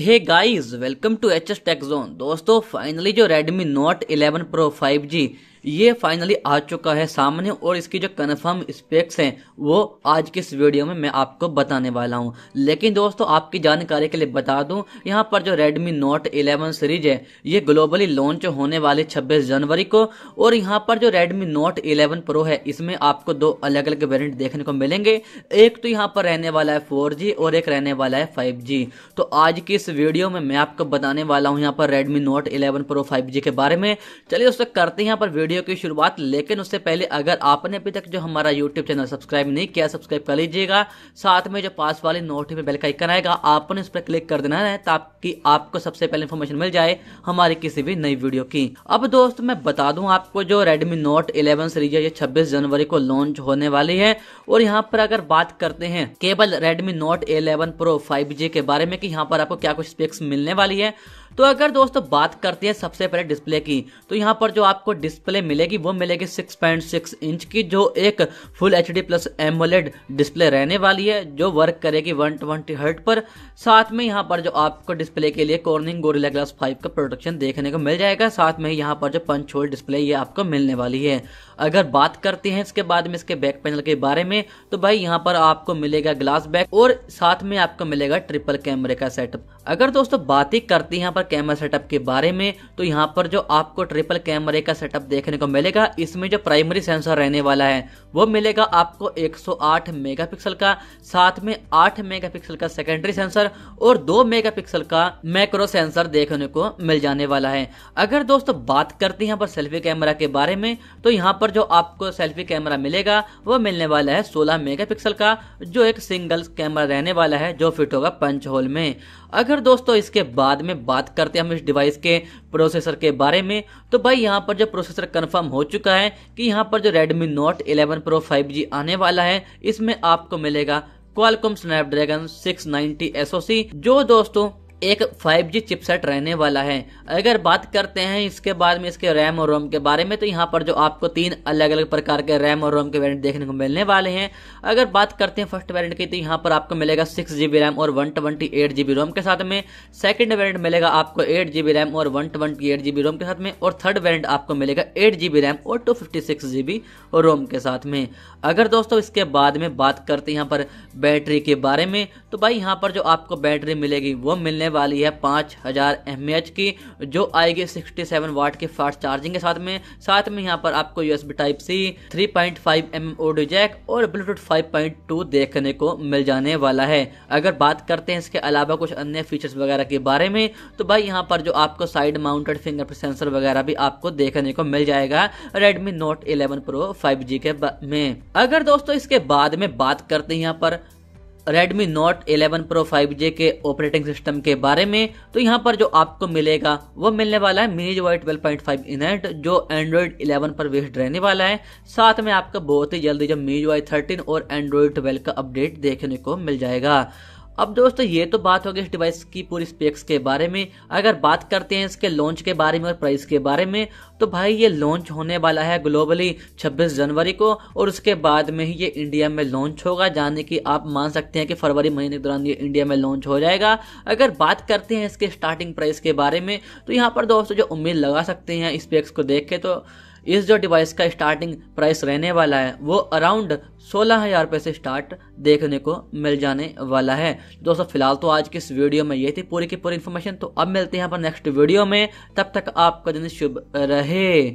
hey guys welcome to H S tech zone दोस्तों finally जो Redmi Note 11 Pro 5G ये finally आ चुका है सामने और इसकी जो कन्फर्म स्पेक्स हैं वो आज की इस वीडियो में मैं आपको बताने वाला हूँ लेकिन दोस्तों आपकी जानकारी के लिए बता दूँ यहाँ पर जो रेडमी नोट इलेवन सीरीज है ये ग्लोबली लॉन्च होने वाली छब्बीस जनवरी को और यहाँ पर जो रेडमी नोट इलेवन प्रो है इसमें आपको दो अलग अलग वेरियंट देखने को मिलेंगे एक तो यहाँ पर रहने वाला है फोर और एक रहने वाला है फाइव तो आज की इस वीडियो में मैं आपको बताने वाला हूँ यहाँ पर Redmi Note eleven Pro five के बारे में चलिए दोस्तों करते हैं यहाँ पर वीडियो वीडियो की शुरुआत लेकिन उससे पहले अगर आपने अभी तक जो हमारा यूट्यूब चैनल सब्सक्राइब नहीं किया सब्सक्राइब कर लीजिएगा साथ में जो पास वाले नोटिफिकेशन बेल का आइकन आएगा आपने उस पर क्लिक कर देना है ताकि आपको सबसे पहले इन्फॉर्मेशन मिल जाए हमारी किसी भी नई वीडियो की अब दोस्त मैं बता दूं आपको जो रेडमी नोट इलेवन सीरीज है ये छब्बीस जनवरी को लॉन्च होने वाली है और यहाँ पर अगर बात करते हैं केवल Redmi Note eleven Pro five के बारे में कि यहाँ पर आपको क्या कुछ स्पेक्स मिलने वाली है तो अगर दोस्तों बात करते हैं सबसे पहले डिस्प्ले की तो यहाँ पर जो आपको डिस्प्ले मिलेगी वो मिलेगी 6.6 इंच की जो एक full H D plus AMOLED display रहने वाली है जो वर्क करेगी 120 ट्वेंटी हर्ट पर साथ में यहाँ पर जो आपको डिस्प्ले के लिए कॉर्निंग गोरिला ग्लास 5 का प्रोडक्शन देखने को मिल जाएगा साथ में यहाँ पर जो पंच होल डिस्प्ले ये आपको मिलने वाली है अगर बात करते हैं इसके बाद में इसके बैक पैनल के बारे में तो भाई यहाँ पर आपको मिलेगा ग्लास बैक और साथ में आपको मिलेगा ट्रिपल कैमरे का सेटअप अगर दोस्तों ही करते हैं यहाँ पर कैमरा सेटअप के बारे में तो यहाँ पर जो आपको ट्रिपल कैमरे का सेटअप देखने को मिलेगा इसमें जो प्राइमरी सेंसर रहने वाला है वो मिलेगा आपको 108 मेगापिक्सल का साथ में 8 मेगापिक्सल का सेकेंडरी सेंसर और 2 मेगापिक्सल का मैक्रो सेंसर देखने को मिल जाने वाला है अगर दोस्तों बात करते हैं पर सेल्फी कैमरा के बारे में तो यहाँ पर जो आपको सेल्फी कैमरा मिलेगा वो मिलने वाला है सोलह मेगा का जो एक सिंगल कैमरा रहने वाला है जो फिट होगा पंच होल में अगर दोस्तों इसके बाद में बात करते हैं हम इस डिवाइस के प्रोसेसर के बारे में तो भाई यहाँ पर जो प्रोसेसर कन्फर्म हो चुका है कि यहाँ पर जो रेडमी नोट 11 प्रो 5G आने वाला है इसमें आपको मिलेगा क्वालकॉम स्नैपड्रैगन 690 एसओसी जो दोस्तों एक 5G चिपसेट रहने वाला है अगर बात करते हैं इसके बाद में इसके रैम और रोम के बारे में तो यहाँ पर जो आपको तीन अलग अलग प्रकार के रैम और रोम के वेरिएंट देखने को मिलने वाले हैं अगर बात करते हैं फर्स्ट वेरिएंट की तो यहाँ पर आपको मिलेगा सिक्स जी रैम और one twenty eight G ROM के साथ में सेकेंड वेरियंट मिलेगा आपको एट जी रैम और one twenty eight G ROM के साथ में और थर्ड वेरियंट आपको मिलेगा एट जी रैम और two fifty six G B ROM के साथ में अगर दोस्तों इसके बाद में बात करते हैं यहाँ पर बैटरी के बारे में तो भाई यहाँ पर जो आपको बैटरी मिलेगी वो मिलने मिलने वाली है पाँच हज़ार एम की जो आएगी सिक्सटी सेवन वाट की फास्ट चार्जिंग के साथ में साथ में यहाँ पर आपको USB type C three point five M OD jack और ब्लूटूथ फाइव पॉइंट टू देखने को मिल जाने वाला है अगर बात करते हैं इसके अलावा कुछ अन्य फीचर्स वगैरह के बारे में तो भाई यहाँ पर जो आपको साइड माउंटेड फिंगर सेंसर वगैरह भी आपको देखने को मिल जाएगा Redmi Note eleven Pro five के में अगर दोस्तों इसके बाद में बात करते हैं यहाँ पर Redmi Note 11 Pro 5G के ऑपरेटिंग सिस्टम के बारे में तो यहाँ पर जो आपको मिलेगा वो मिलने वाला है मिनी जो ट्वेल्व पॉइंट फाइव इनट जो एंड्रॉइड 11 पर बेस्ड रहने वाला है साथ में आपका बहुत ही जल्दी जो मिनी जो 13 और एंड्रॉइड 12 का अपडेट देखने को मिल जाएगा अब दोस्तों ये तो बात हो गई इस डिवाइस की पूरी स्पेक्स के बारे में अगर बात करते हैं इसके लॉन्च के बारे में और प्राइस के बारे में तो भाई ये लॉन्च होने वाला है ग्लोबली 26 जनवरी को और उसके बाद में ही ये इंडिया में लॉन्च होगा जाने की आप मान सकते हैं कि फरवरी महीने के दौरान ये इंडिया में लॉन्च हो जाएगा अगर बात करते हैं इसके स्टार्टिंग प्राइस के बारे में तो यहाँ पर दोस्तों जो उम्मीद लगा सकते हैं स्पेक्स को देख के तो इस जो डिवाइस का स्टार्टिंग प्राइस रहने वाला है वो अराउंड सोलह हज़ार रुपये से स्टार्ट देखने को मिल जाने वाला है दोस्तों फिलहाल तो आज की इस वीडियो में ये थी पूरी की पूरी इन्फॉर्मेशन तो अब मिलते हैं पर नेक्स्ट वीडियो में तब तक आपका दिन शुभ रहे